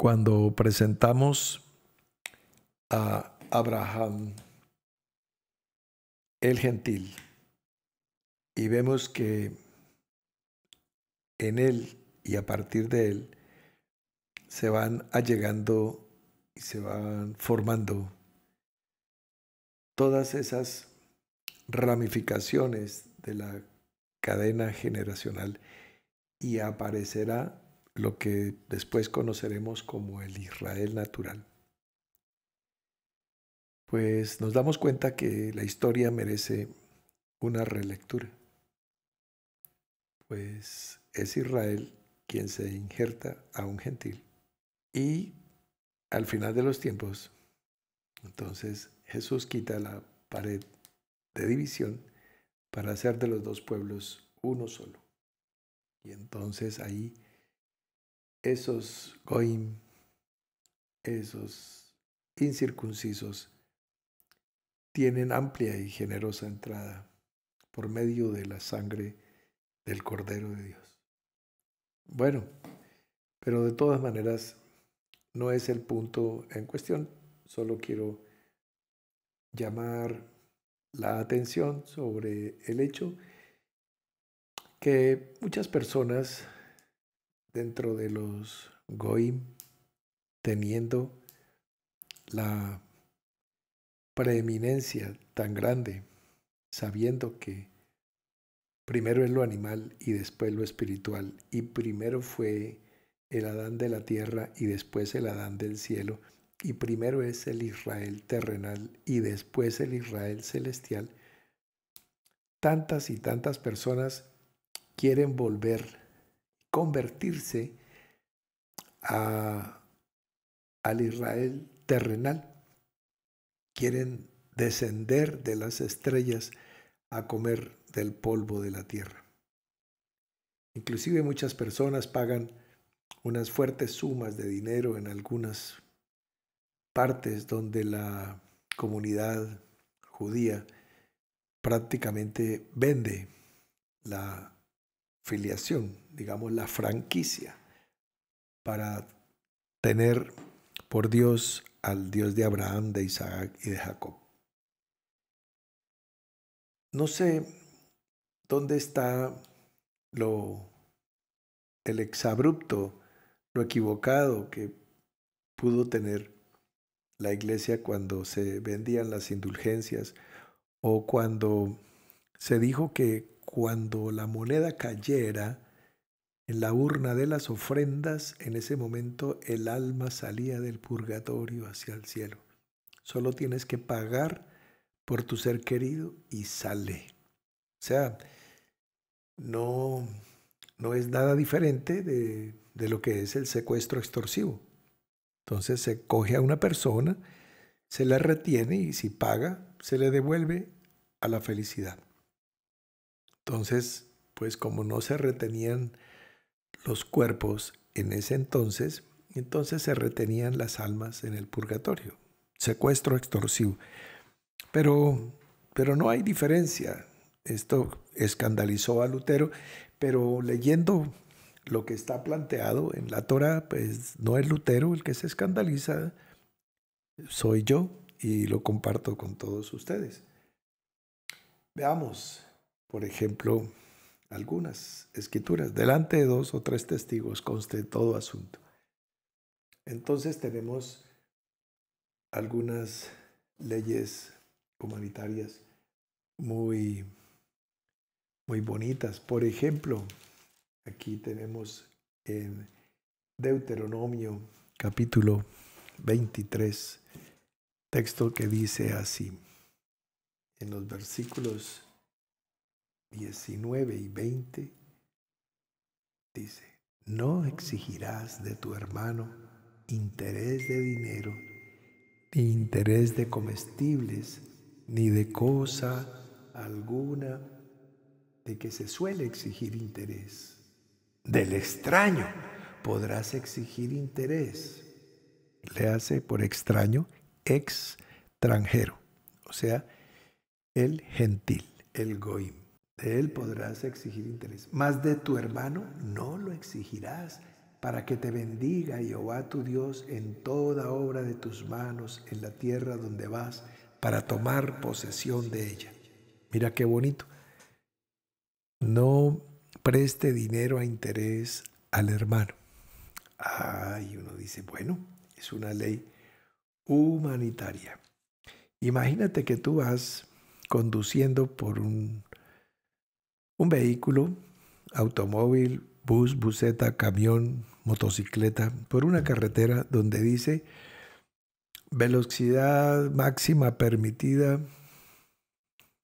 cuando presentamos a Abraham el gentil y vemos que en él y a partir de él se van allegando y se van formando todas esas ramificaciones de la cadena generacional y aparecerá lo que después conoceremos como el Israel natural. Pues nos damos cuenta que la historia merece una relectura, pues es Israel quien se injerta a un gentil y al final de los tiempos, entonces Jesús quita la pared de división para hacer de los dos pueblos uno solo. Y entonces ahí esos goim, esos incircuncisos, tienen amplia y generosa entrada por medio de la sangre del Cordero de Dios. Bueno, pero de todas maneras, no es el punto en cuestión, solo quiero llamar la atención sobre el hecho que muchas personas dentro de los Goim teniendo la preeminencia tan grande, sabiendo que primero es lo animal y después lo espiritual, y primero fue el Adán de la tierra y después el Adán del cielo, y primero es el Israel terrenal y después el Israel celestial, tantas y tantas personas quieren volver convertirse a, al Israel terrenal. Quieren descender de las estrellas a comer del polvo de la tierra. Inclusive muchas personas pagan unas fuertes sumas de dinero en algunas partes donde la comunidad judía prácticamente vende la filiación digamos, la franquicia para tener por Dios al Dios de Abraham, de Isaac y de Jacob. No sé dónde está lo el exabrupto, lo equivocado que pudo tener la iglesia cuando se vendían las indulgencias o cuando se dijo que cuando la moneda cayera, en la urna de las ofrendas, en ese momento el alma salía del purgatorio hacia el cielo. Solo tienes que pagar por tu ser querido y sale. O sea, no, no es nada diferente de, de lo que es el secuestro extorsivo. Entonces se coge a una persona, se la retiene y si paga, se le devuelve a la felicidad. Entonces, pues como no se retenían los cuerpos en ese entonces, entonces se retenían las almas en el purgatorio. Secuestro extorsivo. Pero, pero no hay diferencia. Esto escandalizó a Lutero, pero leyendo lo que está planteado en la Torah, pues no es Lutero el que se escandaliza, soy yo y lo comparto con todos ustedes. Veamos, por ejemplo, algunas escrituras, delante de dos o tres testigos conste todo asunto. Entonces tenemos algunas leyes humanitarias muy, muy bonitas. Por ejemplo, aquí tenemos en Deuteronomio capítulo 23, texto que dice así, en los versículos 19 y 20 dice, no exigirás de tu hermano interés de dinero, ni interés de comestibles, ni de cosa alguna de que se suele exigir interés. Del extraño podrás exigir interés. Le hace por extraño extranjero, o sea, el gentil, el goim él podrás exigir interés, mas de tu hermano no lo exigirás, para que te bendiga Jehová tu Dios en toda obra de tus manos en la tierra donde vas, para tomar posesión de ella. Mira qué bonito. No preste dinero a interés al hermano. Ay, uno dice, bueno, es una ley humanitaria. Imagínate que tú vas conduciendo por un un vehículo, automóvil, bus, buseta, camión, motocicleta, por una carretera donde dice velocidad máxima permitida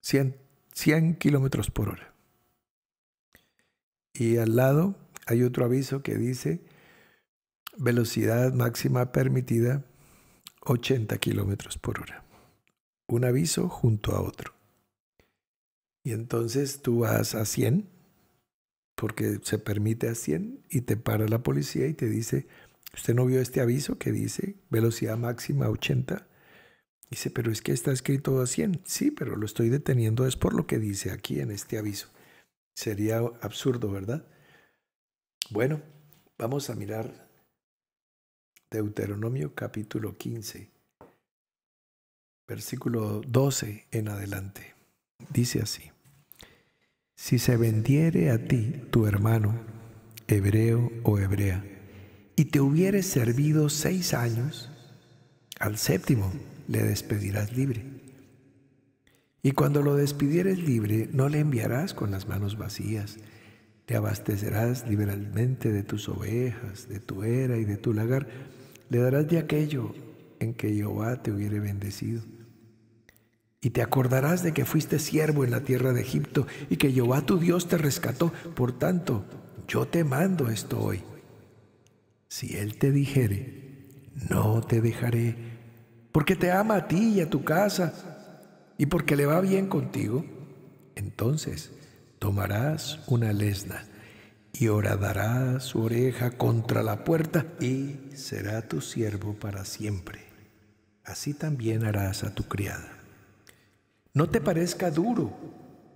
100, kilómetros por hora. Y al lado hay otro aviso que dice velocidad máxima permitida 80 kilómetros por hora. Un aviso junto a otro. Y entonces tú vas a 100, porque se permite a 100, y te para la policía y te dice, usted no vio este aviso que dice velocidad máxima 80. Dice, pero es que está escrito a 100. Sí, pero lo estoy deteniendo es por lo que dice aquí en este aviso. Sería absurdo, ¿verdad? Bueno, vamos a mirar Deuteronomio capítulo 15, versículo 12 en adelante. Dice así. Si se vendiere a ti tu hermano, hebreo o hebrea, y te hubiere servido seis años, al séptimo le despedirás libre. Y cuando lo despidieres libre, no le enviarás con las manos vacías. Te abastecerás liberalmente de tus ovejas, de tu era y de tu lagar. Le darás de aquello en que Jehová te hubiere bendecido. Y te acordarás de que fuiste siervo en la tierra de Egipto y que Jehová tu Dios te rescató. Por tanto, yo te mando esto hoy. Si él te dijere, no te dejaré, porque te ama a ti y a tu casa, y porque le va bien contigo, entonces tomarás una lesna y horadarás su oreja contra la puerta y será tu siervo para siempre. Así también harás a tu criada. No te parezca duro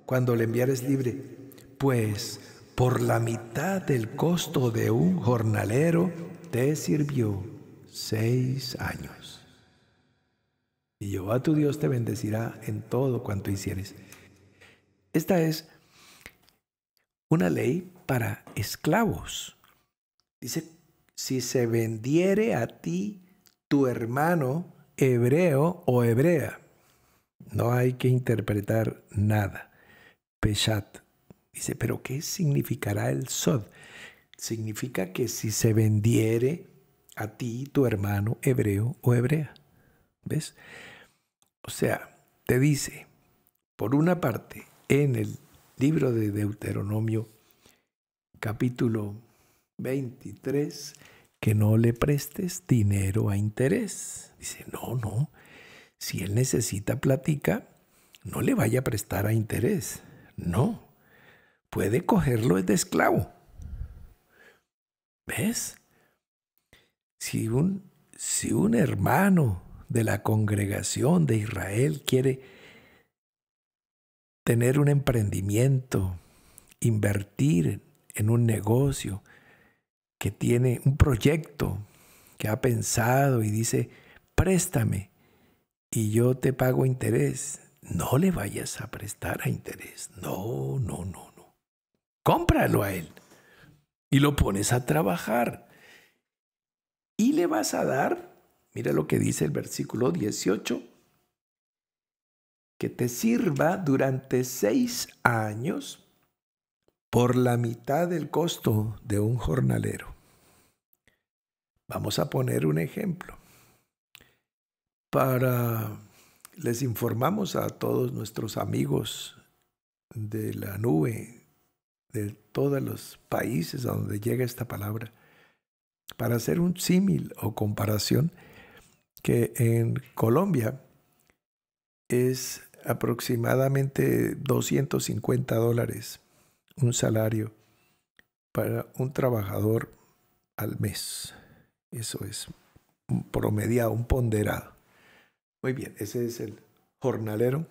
cuando le enviares libre, pues por la mitad del costo de un jornalero te sirvió seis años. Y Jehová tu Dios te bendecirá en todo cuanto hicieres. Esta es una ley para esclavos. Dice, si se vendiere a ti tu hermano hebreo o hebrea, no hay que interpretar nada. Peshat. Dice, pero ¿qué significará el sod? Significa que si se vendiere a ti, tu hermano hebreo o hebrea. ¿Ves? O sea, te dice, por una parte, en el libro de Deuteronomio, capítulo 23, que no le prestes dinero a interés. Dice, no, no, si él necesita platica, no le vaya a prestar a interés. No, puede cogerlo de esclavo. ¿Ves? Si un, si un hermano de la congregación de Israel quiere tener un emprendimiento, invertir en un negocio, que tiene un proyecto que ha pensado y dice, préstame, y yo te pago interés. No le vayas a prestar a interés. No, no, no, no. Cómpralo a él y lo pones a trabajar. Y le vas a dar, mira lo que dice el versículo 18, que te sirva durante seis años por la mitad del costo de un jornalero. Vamos a poner un ejemplo para les informamos a todos nuestros amigos de la nube, de todos los países a donde llega esta palabra, para hacer un símil o comparación, que en Colombia es aproximadamente 250 dólares un salario para un trabajador al mes. Eso es un promediado, un ponderado. Muy bien, ese es el jornalero.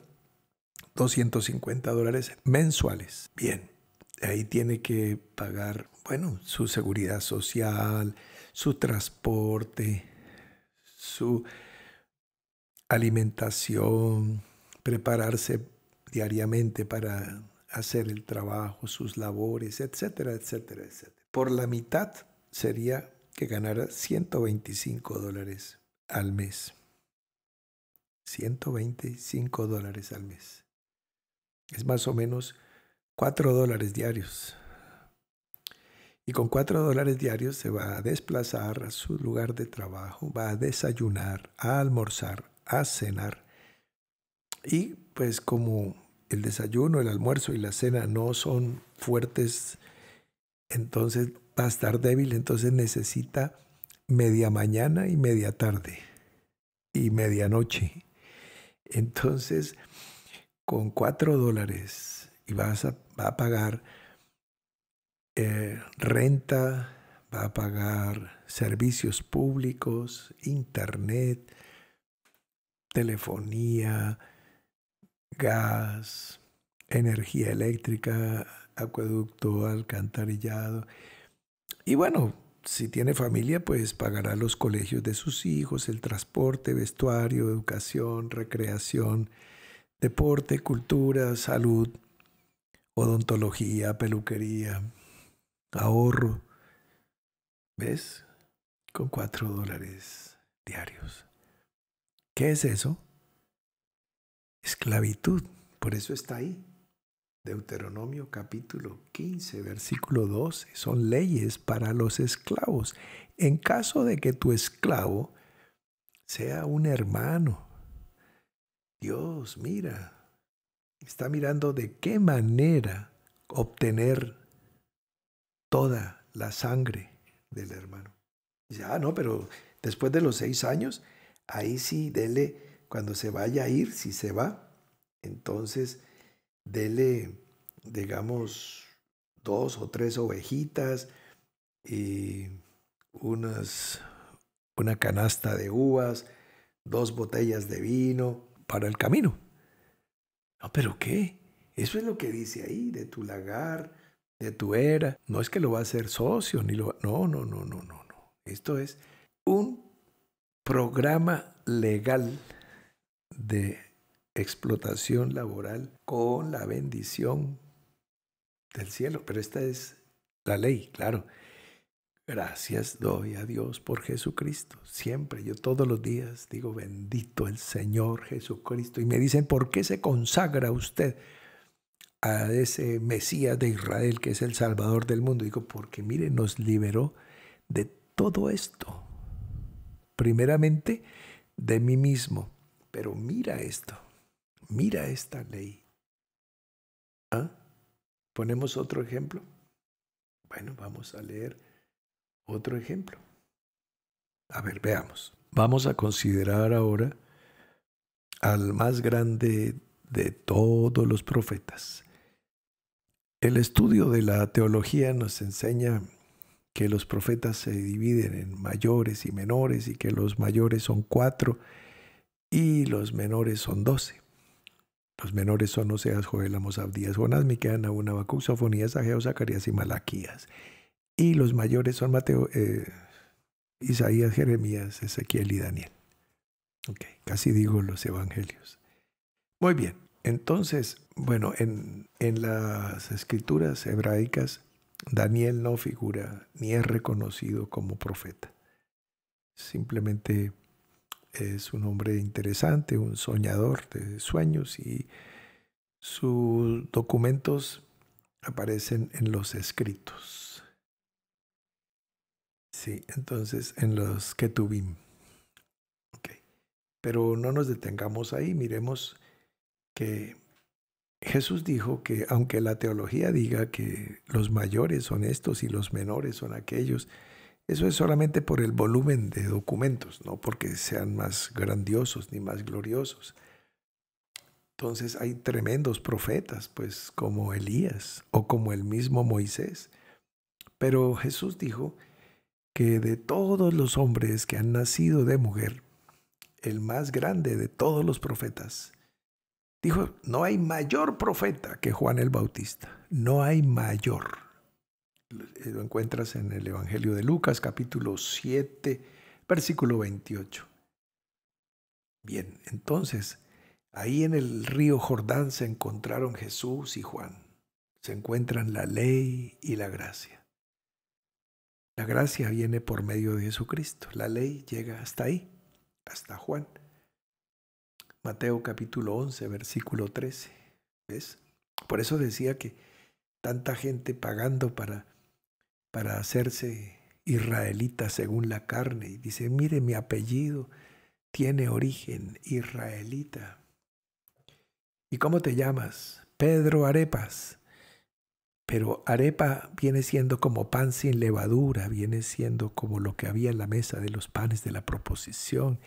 250 dólares mensuales. Bien, ahí tiene que pagar, bueno, su seguridad social, su transporte, su alimentación, prepararse diariamente para hacer el trabajo, sus labores, etcétera, etcétera, etcétera. Por la mitad sería que ganara 125 dólares al mes. 125 dólares al mes. Es más o menos 4 dólares diarios. Y con 4 dólares diarios se va a desplazar a su lugar de trabajo, va a desayunar, a almorzar, a cenar. Y pues como el desayuno, el almuerzo y la cena no son fuertes, entonces va a estar débil, entonces necesita media mañana y media tarde y medianoche entonces, con cuatro dólares y vas a, va a pagar eh, renta, va a pagar servicios públicos, internet, telefonía, gas, energía eléctrica, acueducto, alcantarillado. Y bueno, si tiene familia, pues pagará los colegios de sus hijos, el transporte, vestuario, educación, recreación, deporte, cultura, salud, odontología, peluquería, ahorro. ¿Ves? Con cuatro dólares diarios. ¿Qué es eso? Esclavitud. Por eso está ahí. Deuteronomio capítulo 15, versículo 12, son leyes para los esclavos. En caso de que tu esclavo sea un hermano, Dios mira, está mirando de qué manera obtener toda la sangre del hermano. Ya, ah, no, pero después de los seis años, ahí sí, dele, cuando se vaya a ir, si se va, entonces dele, digamos, dos o tres ovejitas y unas, una canasta de uvas, dos botellas de vino para el camino. No, pero ¿qué? Eso es lo que dice ahí, de tu lagar, de tu era. No es que lo va a hacer socio, ni lo No, no, no, no, no, no. Esto es un programa legal de explotación laboral con la bendición del cielo. Pero esta es la ley, claro. Gracias doy a Dios por Jesucristo. Siempre, yo todos los días digo, bendito el Señor Jesucristo. Y me dicen, ¿por qué se consagra usted a ese Mesías de Israel que es el Salvador del mundo? Digo, porque mire, nos liberó de todo esto. Primeramente, de mí mismo. Pero mira esto. Mira esta ley. ¿Ah? ¿Ponemos otro ejemplo? Bueno, vamos a leer otro ejemplo. A ver, veamos. Vamos a considerar ahora al más grande de todos los profetas. El estudio de la teología nos enseña que los profetas se dividen en mayores y menores y que los mayores son cuatro y los menores son doce. Los pues, menores son Oseas, Joel, Amos, Abdías, Jonás, Micah, Nahum, Habacuc, Sofonías, Ageo, Zacarías y Malaquías. Y los mayores son Mateo, eh, Isaías, Jeremías, Ezequiel y Daniel. Ok, casi digo los evangelios. Muy bien, entonces, bueno, en, en las escrituras hebraicas, Daniel no figura ni es reconocido como profeta. Simplemente es un hombre interesante, un soñador de sueños y sus documentos aparecen en los escritos. Sí, entonces en los que tuvimos. Pero no nos detengamos ahí, miremos que Jesús dijo que aunque la teología diga que los mayores son estos y los menores son aquellos, eso es solamente por el volumen de documentos, no porque sean más grandiosos ni más gloriosos. Entonces hay tremendos profetas, pues como Elías o como el mismo Moisés. Pero Jesús dijo que de todos los hombres que han nacido de mujer, el más grande de todos los profetas, dijo, no hay mayor profeta que Juan el Bautista, no hay mayor lo encuentras en el Evangelio de Lucas capítulo 7, versículo 28. Bien, entonces, ahí en el río Jordán se encontraron Jesús y Juan. Se encuentran la ley y la gracia. La gracia viene por medio de Jesucristo. La ley llega hasta ahí, hasta Juan. Mateo capítulo 11, versículo 13. ¿Ves? Por eso decía que tanta gente pagando para para hacerse israelita según la carne. Y dice, mire, mi apellido tiene origen israelita. ¿Y cómo te llamas? Pedro Arepas. Pero arepa viene siendo como pan sin levadura, viene siendo como lo que había en la mesa de los panes de la proposición.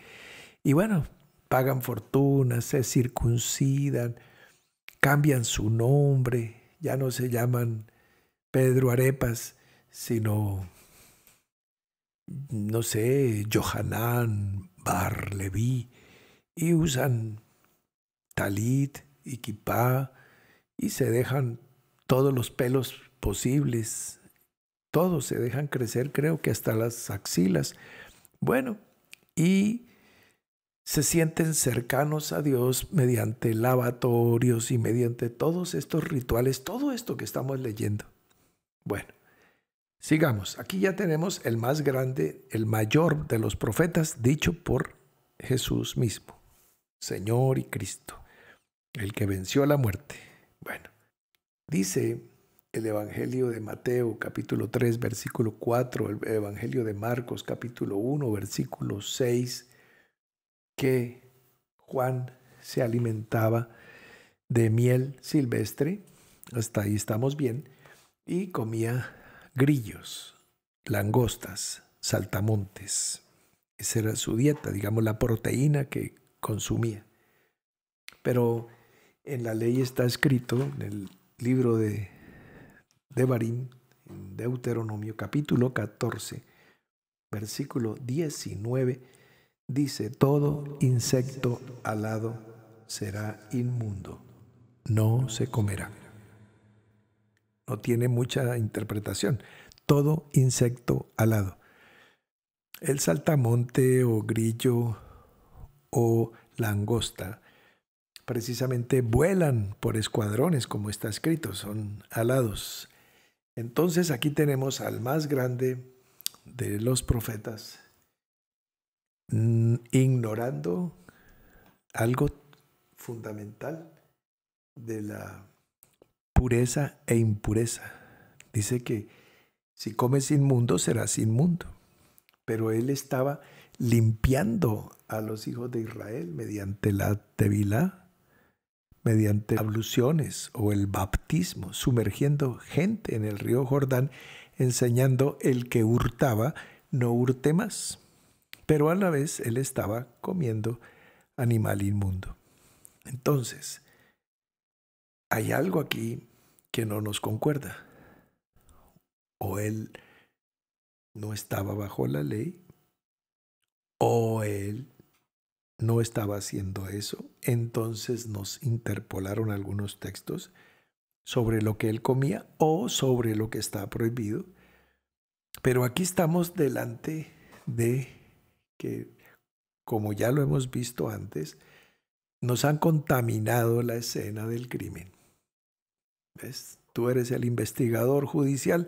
Y bueno, pagan fortunas, se circuncidan, cambian su nombre, ya no se llaman Pedro Arepas, sino, no sé, Johanán, Bar, Levi, y usan talit y y se dejan todos los pelos posibles, todos se dejan crecer, creo que hasta las axilas. Bueno, y se sienten cercanos a Dios mediante lavatorios y mediante todos estos rituales, todo esto que estamos leyendo. Bueno, Sigamos, aquí ya tenemos el más grande, el mayor de los profetas, dicho por Jesús mismo, Señor y Cristo, el que venció la muerte. Bueno, dice el Evangelio de Mateo capítulo 3 versículo 4, el Evangelio de Marcos capítulo 1 versículo 6, que Juan se alimentaba de miel silvestre, hasta ahí estamos bien, y comía grillos, langostas, saltamontes. Esa era su dieta, digamos, la proteína que consumía. Pero en la ley está escrito, en el libro de, de en Deuteronomio capítulo 14, versículo 19, dice, todo insecto alado será inmundo, no se comerá no tiene mucha interpretación. Todo insecto alado. El saltamonte o grillo o langosta precisamente vuelan por escuadrones, como está escrito, son alados. Entonces aquí tenemos al más grande de los profetas, mm, ignorando algo fundamental de la pureza e impureza. Dice que si comes inmundo serás inmundo. Pero él estaba limpiando a los hijos de Israel mediante la tevilá, mediante abluciones o el baptismo, sumergiendo gente en el río Jordán, enseñando el que hurtaba no hurte más. Pero a la vez él estaba comiendo animal inmundo. Entonces, hay algo aquí que no nos concuerda. O él no estaba bajo la ley, o él no estaba haciendo eso. Entonces nos interpolaron algunos textos sobre lo que él comía o sobre lo que está prohibido. Pero aquí estamos delante de que, como ya lo hemos visto antes, nos han contaminado la escena del crimen. Tú eres el investigador judicial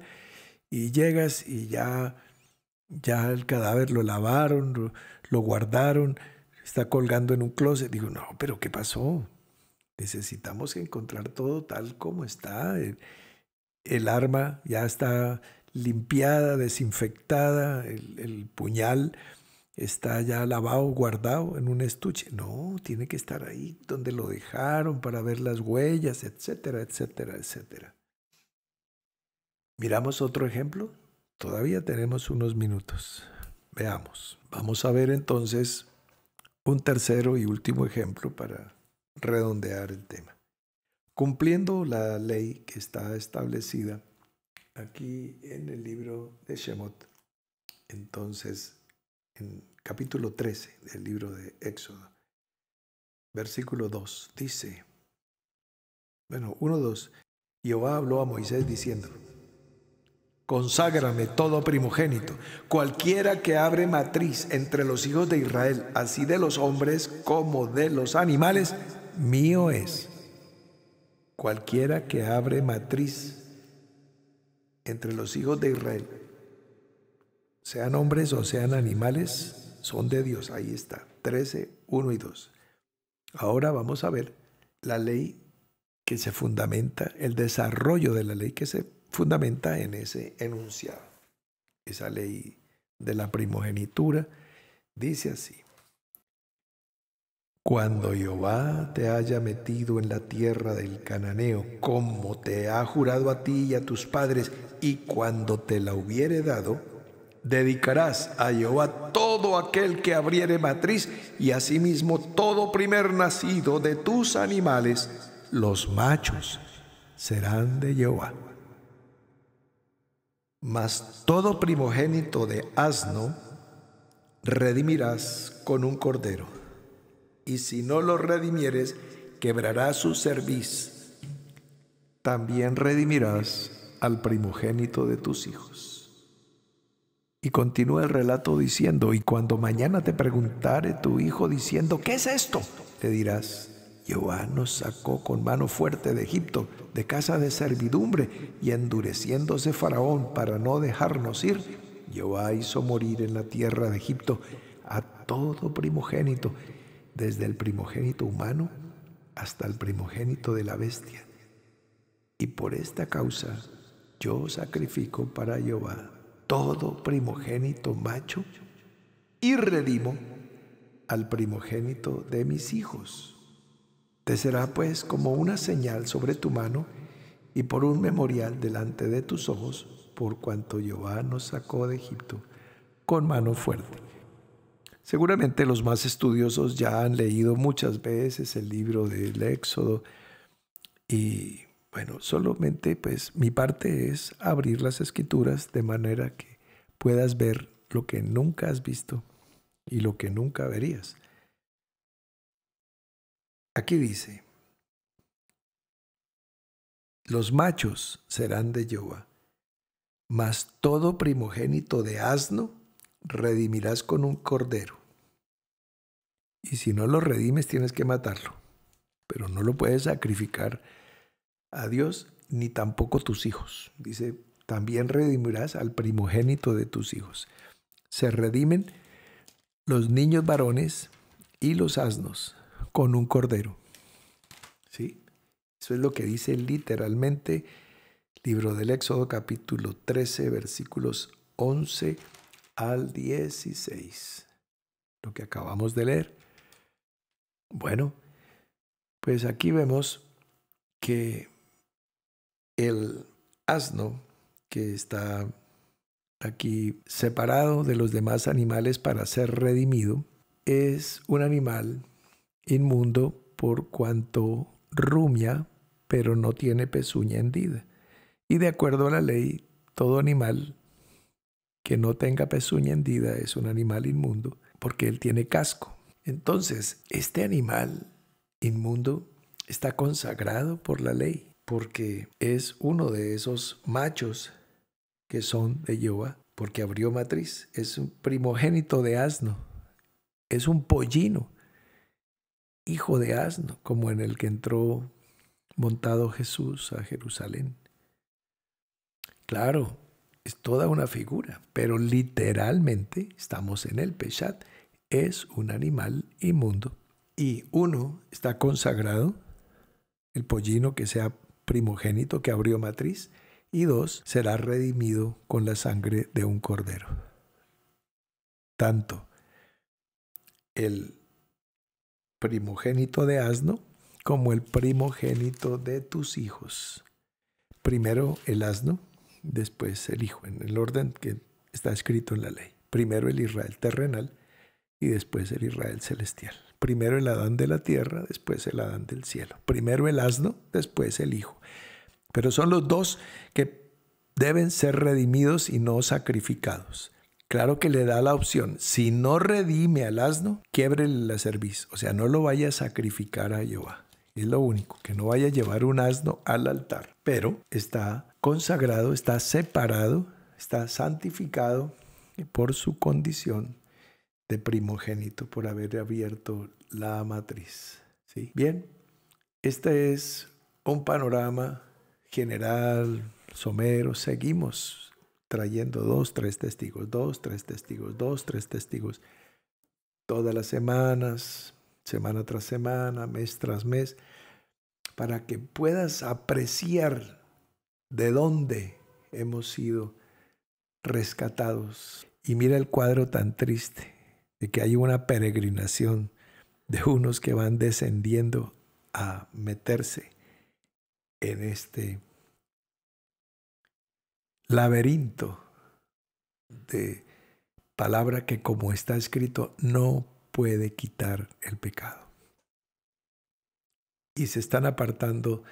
y llegas y ya, ya el cadáver lo lavaron, lo, guardaron, está colgando en un closet. Digo, no, pero ¿qué pasó? Necesitamos encontrar todo tal como está. El, arma ya está limpiada, desinfectada, el puñal está ya lavado, guardado en un estuche. No, tiene que estar ahí donde lo dejaron para ver las huellas, etcétera, etcétera, etcétera. Miramos otro ejemplo. Todavía tenemos unos minutos. Veamos. Vamos a ver entonces un tercero y último ejemplo para redondear el tema. Cumpliendo la ley que está establecida aquí en el libro de Shemot, entonces en capítulo 13 del libro de Éxodo, versículo 2, dice, bueno, 1, 2, Jehová habló a Moisés diciendo, Conságrame todo primogénito, cualquiera que abre matriz entre los hijos de Israel, así de los hombres como de los animales, mío es. Cualquiera que abre matriz entre los hijos de Israel, sean hombres o sean animales, son de Dios. Ahí está, 13, 1 y 2. Ahora vamos a ver la ley que se fundamenta, el desarrollo de la ley que se fundamenta en ese enunciado. Esa ley de la primogenitura dice así. Cuando Jehová te haya metido en la tierra del cananeo, como te ha jurado a ti y a tus padres, y cuando te la hubiere dado, Dedicarás a Jehová todo aquel que abriere matriz y asimismo todo primer nacido de tus animales, los machos serán de Jehová. Mas todo primogénito de asno redimirás con un cordero, y si no lo redimieres, quebrará su cerviz. También redimirás al primogénito de tus hijos. Y continúa el relato diciendo, y cuando mañana te preguntare tu hijo diciendo, ¿qué es esto? Te dirás, Jehová nos sacó con mano fuerte de Egipto, de casa de servidumbre, y endureciéndose Faraón para no dejarnos ir, Jehová hizo morir en la tierra de Egipto a todo primogénito, desde el primogénito humano hasta el primogénito de la bestia. Y por esta causa yo sacrifico para Jehová todo primogénito macho y redimo al primogénito de mis hijos. Te será pues como una señal sobre tu mano y por un memorial delante de tus ojos, por cuanto Jehová nos sacó de Egipto con mano fuerte. Seguramente los más estudiosos ya han leído muchas veces el libro del Éxodo y bueno, solamente pues mi parte es abrir las escrituras de manera que puedas ver lo que nunca has visto y lo que nunca verías. Aquí dice, los machos serán de Jehová, mas todo primogénito de asno redimirás con un cordero. Y si no lo redimes tienes que matarlo, pero no lo puedes sacrificar a Dios, ni tampoco tus hijos. Dice, también redimirás al primogénito de tus hijos. Se redimen los niños varones y los asnos con un cordero. ¿Sí? Eso es lo que dice literalmente libro del Éxodo capítulo 13 versículos 11 al 16. Lo que acabamos de leer. Bueno, pues aquí vemos que el asno que está aquí separado de los demás animales para ser redimido, es un animal inmundo por cuanto rumia, pero no tiene pezuña hendida. Y de acuerdo a la ley, todo animal que no tenga pezuña hendida es un animal inmundo porque él tiene casco. Entonces, este animal inmundo está consagrado por la ley porque es uno de esos machos que son de Jehová, porque abrió matriz, es un primogénito de asno, es un pollino, hijo de asno, como en el que entró montado Jesús a Jerusalén. Claro, es toda una figura, pero literalmente estamos en el Peshat, es un animal inmundo y uno está consagrado, el pollino que se ha primogénito que abrió matriz, y dos, será redimido con la sangre de un cordero. Tanto el primogénito de asno como el primogénito de tus hijos. Primero el asno, después el hijo, en el orden que está escrito en la ley. Primero el Israel terrenal y después el Israel celestial. Primero el Adán de la tierra, después el Adán del cielo. Primero el asno, después el hijo. Pero son los dos que deben ser redimidos y no sacrificados. Claro que le da la opción, si no redime al asno, quiebre la cerviz, o sea, no lo vaya a sacrificar a Jehová. Es lo único, que no vaya a llevar un asno al altar, pero está consagrado, está separado, está santificado por su condición de primogénito por haber abierto la matriz. ¿sí? Bien, este es un panorama general, somero. Seguimos trayendo dos, tres testigos, dos, tres testigos, dos, tres testigos. Todas las semanas, semana tras semana, mes tras mes, para que puedas apreciar de dónde hemos sido rescatados. Y mira el cuadro tan triste de que hay una peregrinación de unos que van descendiendo a meterse en este laberinto de palabra que como está escrito no puede quitar el pecado. Y se están apartando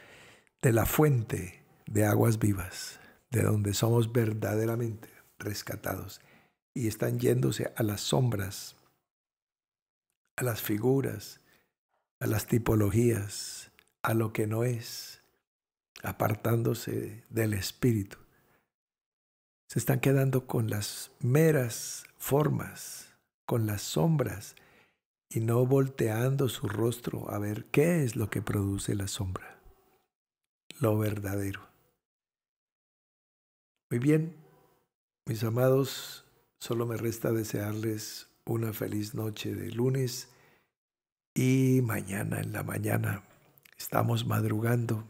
de la fuente de aguas vivas, de donde somos verdaderamente rescatados y están yéndose a las sombras, a las figuras, a las tipologías, a lo que no es, apartándose del espíritu. Se están quedando con las meras formas, con las sombras, y no volteando su rostro a ver qué es lo que produce la sombra, lo verdadero. Muy bien, mis amados Solo me resta desearles una feliz noche de lunes y mañana en la mañana estamos madrugando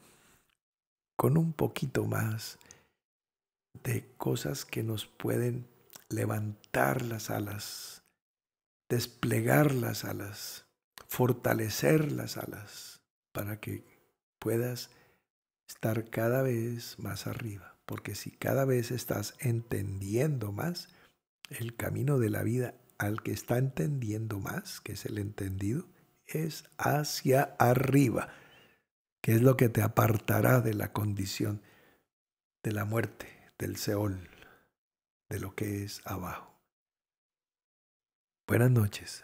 con un poquito más de cosas que nos pueden levantar las alas, desplegar las alas, fortalecer las alas para que puedas estar cada vez más arriba. Porque si cada vez estás entendiendo más, el camino de la vida al que está entendiendo más, que es el entendido, es hacia arriba, que es lo que te apartará de la condición de la muerte, del Seol, de lo que es abajo. Buenas noches.